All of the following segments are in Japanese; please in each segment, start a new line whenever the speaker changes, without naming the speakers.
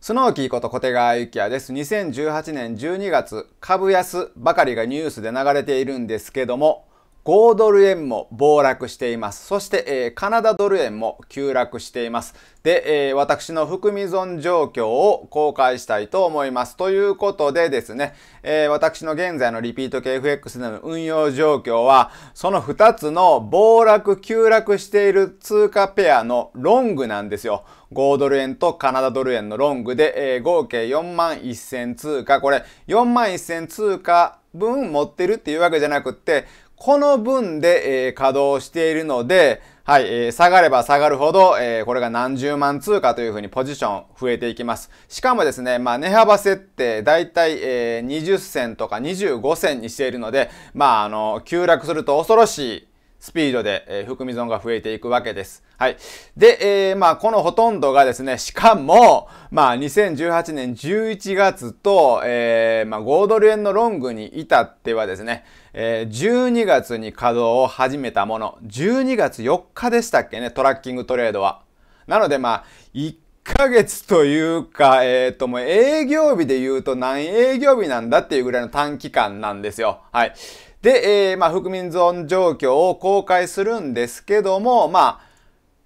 スノーキーこと小手川幸也です。2018年12月、株安ばかりがニュースで流れているんですけども、5ドル円も暴落しています。そして、えー、カナダドル円も急落しています。で、えー、私の含み損状況を公開したいと思います。ということでですね、えー、私の現在のリピート系 FX での運用状況は、その2つの暴落、急落している通貨ペアのロングなんですよ。5ドル円とカナダドル円のロングで、えー、合計4万1000通貨。これ、4万1000通貨分持ってるっていうわけじゃなくって、この分で、えー、稼働しているので、はい、えー、下がれば下がるほど、えー、これが何十万通貨というふうにポジション増えていきます。しかもですね、まあ、値幅設定、だいたい、えー、20銭とか25銭にしているので、まあ、あの、急落すると恐ろしいスピードで、えー、含み損が増えていくわけです。はい。で、えー、まあ、このほとんどがですね、しかも、まあ、2018年11月と、えー、まあ、5ドル円のロングに至ってはですね、えー、12月に稼働を始めたもの、12月4日でしたっけね、トラッキングトレードは。なので、まあ、1ヶ月というか、えっ、ー、と、もう営業日で言うと何営業日なんだっていうぐらいの短期間なんですよ。はい。で、えー、まあ、含み損状況を公開するんですけども、まあ、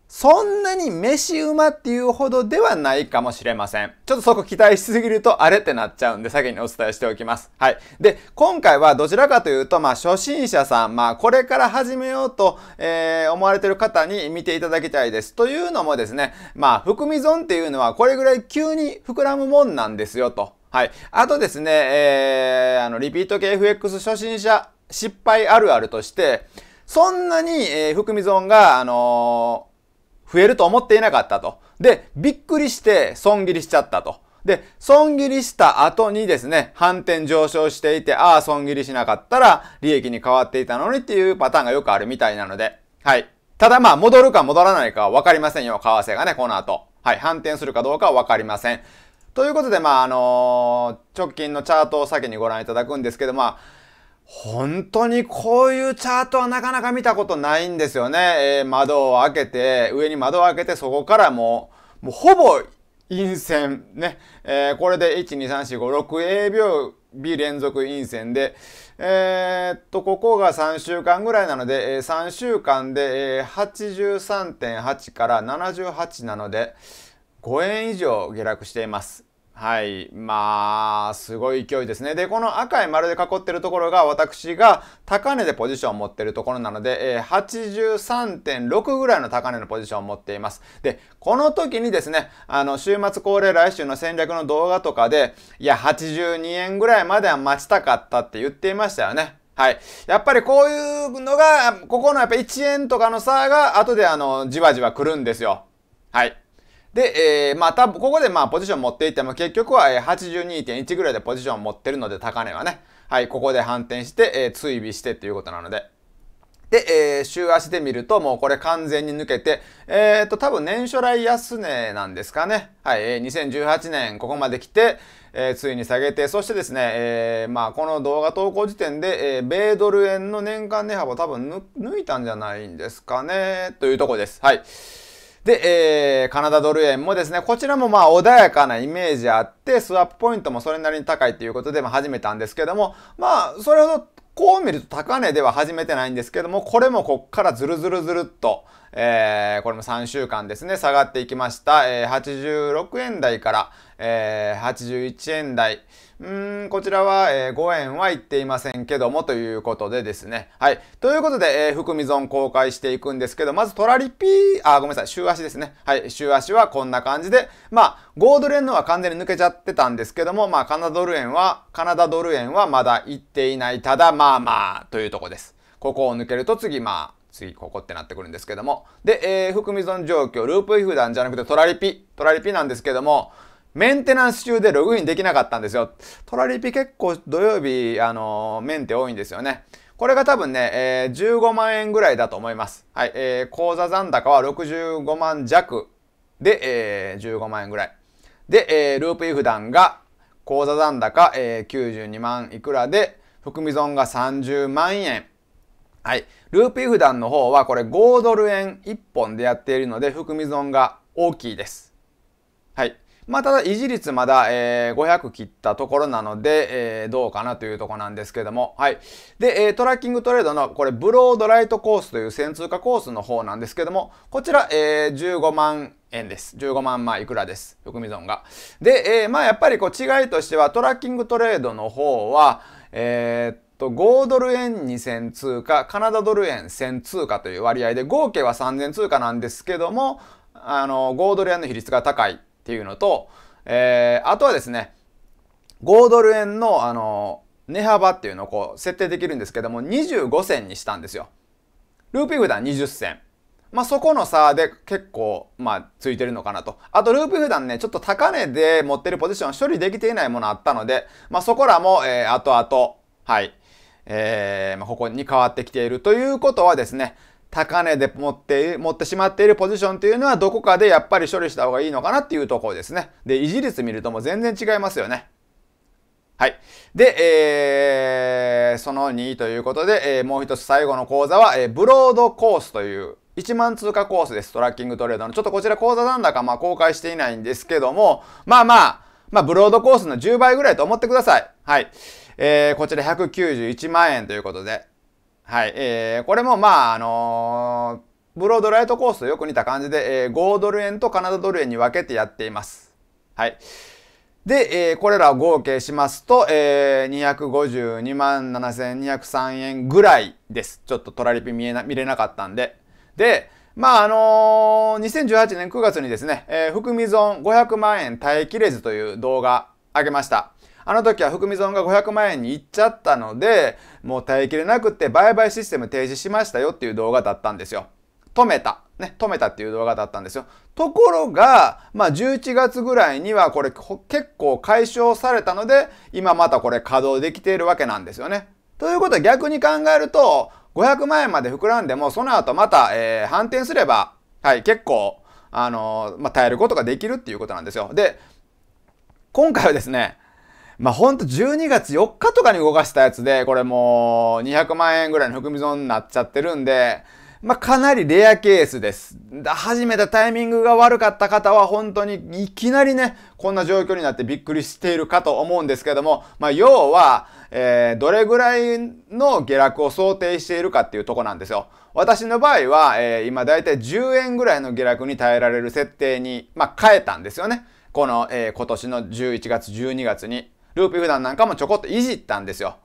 そんなに飯馬っていうほどではないかもしれません。ちょっとそこ期待しすぎるとあれってなっちゃうんで先にお伝えしておきます。はい。で、今回はどちらかというと、まあ初心者さん、まあこれから始めようと、えー、思われてる方に見ていただきたいです。というのもですね、まあ含み損っていうのはこれぐらい急に膨らむもんなんですよと。はい。あとですね、えー、あの、リピート系 FX 初心者失敗あるあるとして、そんなに、えー、含み損が、あのー、増えると思っていなかったと。で、びっくりして損切りしちゃったと。で、損切りした後にですね、反転上昇していて、ああ、損切りしなかったら利益に変わっていたのにっていうパターンがよくあるみたいなので、はい。ただまあ、戻るか戻らないかはわかりませんよ、為替がね、この後。はい、反転するかどうかはわかりません。ということで、まあ、あのー、直近のチャートを先にご覧いただくんですけど、まあ、本当にこういうチャートはなかなか見たことないんですよね。えー、窓を開けて、上に窓を開けて、そこからもう、もうほぼ陰線ね。えー、これで1、2、3、4、5、6 A 秒 B 連続陰線で、えー、っと、ここが3週間ぐらいなので、え3週間で、83.8から78なので、5円以上下落しています。はい。まあ、すごい勢いですね。で、この赤い丸で囲ってるところが私が高値でポジションを持ってるところなので、えー、83.6ぐらいの高値のポジションを持っています。で、この時にですね、あの、週末恒例来週の戦略の動画とかで、いや、82円ぐらいまでは待ちたかったって言っていましたよね。はい。やっぱりこういうのが、ここのやっぱ1円とかの差が、後であの、じわじわ来るんですよ。はい。で、えー、まあ、分ここでまあ、ポジション持っていても、結局は82.1ぐらいでポジション持ってるので、高値はね。はい、ここで反転して、えー、追尾してっていうことなので。で、えー、週足で見ると、もうこれ完全に抜けて、えっ、ー、と、多分年初来安値なんですかね。はい、えー、2018年ここまで来て、えー、ついに下げて、そしてですね、えー、まあ、この動画投稿時点で、えー、米ドル円の年間値幅多分抜いたんじゃないんですかね、というとこです。はい。で、えー、カナダドル円もですね、こちらもまあ穏やかなイメージあって、スワップポイントもそれなりに高いということで、まあ、始めたんですけども、まあ、それほどこう見ると高値では始めてないんですけども、これもこっからずるずるずるっと、えー、これも3週間ですね、下がっていきました。えー、86円台から、えー、81円台。うーん、こちらは、えー、5円は言っていませんけどもということでですね。はい。ということで、えー、含み損公開していくんですけど、まずトラリピー、あ、ごめんなさい、週足ですね。はい。週足はこんな感じで、まあ、ードル円のは完全に抜けちゃってたんですけども、まあ、カナダドル円は、カナダドル円はまだ行っていない。ただ、まあまあ、というとこです。ここを抜けると次、まあ、次ここってなってくるんですけども。で、えー、含み損状況、ループダンじゃなくてトラリピ、トラリピなんですけども、メンテナンス中でログインできなかったんですよ。トラリピ結構土曜日、あのメンテ多いんですよね。これが多分ね、えー、15万円ぐらいだと思います。はい、えー、口座残高は65万弱で、えー、15万円ぐらい。で、えー、ループイフンが口座残高、えー、92万いくらで、含み損が30万円。はい。ループイフンの方はこれ5ドル円1本でやっているので、含み損が大きいです。まあ、ただ維持率まだ、えー、500切ったところなので、えー、どうかなというところなんですけども、はい。で、えー、トラッキングトレードのこれブロードライトコースという線通貨コースの方なんですけども、こちら、えー、15万円です。15万枚いくらです。よくみ損が。で、えー、まあやっぱりこう違いとしてはトラッキングトレードの方は、えー、と5ドル円2000通貨、カナダドル円1000通貨という割合で合計は3000通貨なんですけども、あの5ドル円の比率が高いっていうのと、えー、あとはですね、5ドル円の、あの、値幅っていうのをこう設定できるんですけども、25銭にしたんですよ。ルーピー段20銭。まあ、そこの差で結構、まあ、ついてるのかなと。あと、ループ普段ね、ちょっと高値で持ってるポジション処理できていないものあったので、まあ、そこらも、えー、後々、はい、えー、まあ、ここに変わってきているということはですね、高値で持って、持ってしまっているポジションというのはどこかでやっぱり処理した方がいいのかなっていうところですね。で、維持率見るともう全然違いますよね。はい。で、えー、その2ということで、えー、もう一つ最後の講座は、えー、ブロードコースという1万通貨コースです。トラッキングトレードの。ちょっとこちら講座なんだかまあ公開していないんですけども、まあまあ、まあブロードコースの10倍ぐらいと思ってください。はい。えー、こちら191万円ということで、はい。えー、これもまあ、あのー、ブロードライトコースとよく似た感じで、えー、5ドル円とカナダドル円に分けてやっています。はい。で、えー、これらを合計しますと、えー、252万7203円ぐらいです。ちょっとトラリピ見えな、見れなかったんで。で、まああのー、2018年9月にですね、えー、含み損500万円耐えきれずという動画上げました。あの時は含み損が500万円に行っちゃったので、もう耐えきれなくて売買システム停止しましたよっていう動画だったんですよ。止めた。ね、止めたっていう動画だったんですよ。ところが、まあ、11月ぐらいにはこれ結構解消されたので、今またこれ稼働できているわけなんですよね。ということは逆に考えると、500万円まで膨らんでも、その後また、えー、反転すれば、はい、結構、あのー、まあ、耐えることができるっていうことなんですよ。で、今回はですね、まあ、ほんと12月4日とかに動かしたやつで、これもう200万円ぐらいの含み損になっちゃってるんで、まあ、かなりレアケースです。始めたタイミングが悪かった方は本当にいきなりね、こんな状況になってびっくりしているかと思うんですけども、まあ、要は、えー、どれぐらいの下落を想定しているかっていうとこなんですよ。私の場合は、えー、今だいたい10円ぐらいの下落に耐えられる設定に、まあ、変えたんですよね。この、えー、今年の11月、12月に。ループ油断なんかもちょこっといじったんですよ。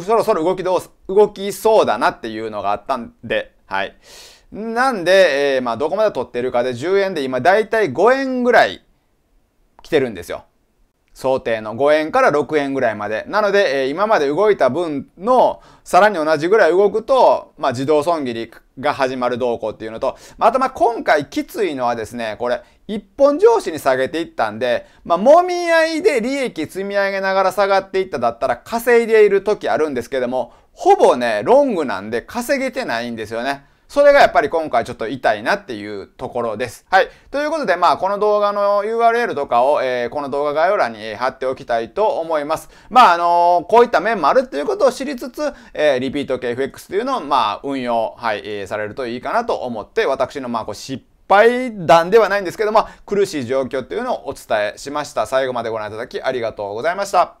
そろそろ動きどう動きそうだなっていうのがあったんで、はい。なんで、えー、まあ、どこまで取ってるかで10円で今だいたい5円ぐらい来てるんですよ。想定の5円から6円ぐらいまで。なので、えー、今まで動いた分のさらに同じぐらい動くと、まあ、自動損切りが始まる動向っていうのと、まあ、あとま今回きついのはですね、これ一本上司に下げていったんで、まあ、み合いで利益積み上げながら下がっていっただったら稼いでいる時あるんですけども、ほぼね、ロングなんで稼げてないんですよね。それがやっぱり今回ちょっと痛いなっていうところです。はい。ということで、まあ、この動画の URL とかを、えー、この動画概要欄に貼っておきたいと思います。まあ、あのー、こういった面もあるっていうことを知りつつ、えー、リピート系 FX というのを、まあ、運用、はい、えー、されるといいかなと思って、私の、まあ、こう、失敗敗談ではないんですけども、苦しい状況っていうのをお伝えしました。最後までご覧いただきありがとうございました。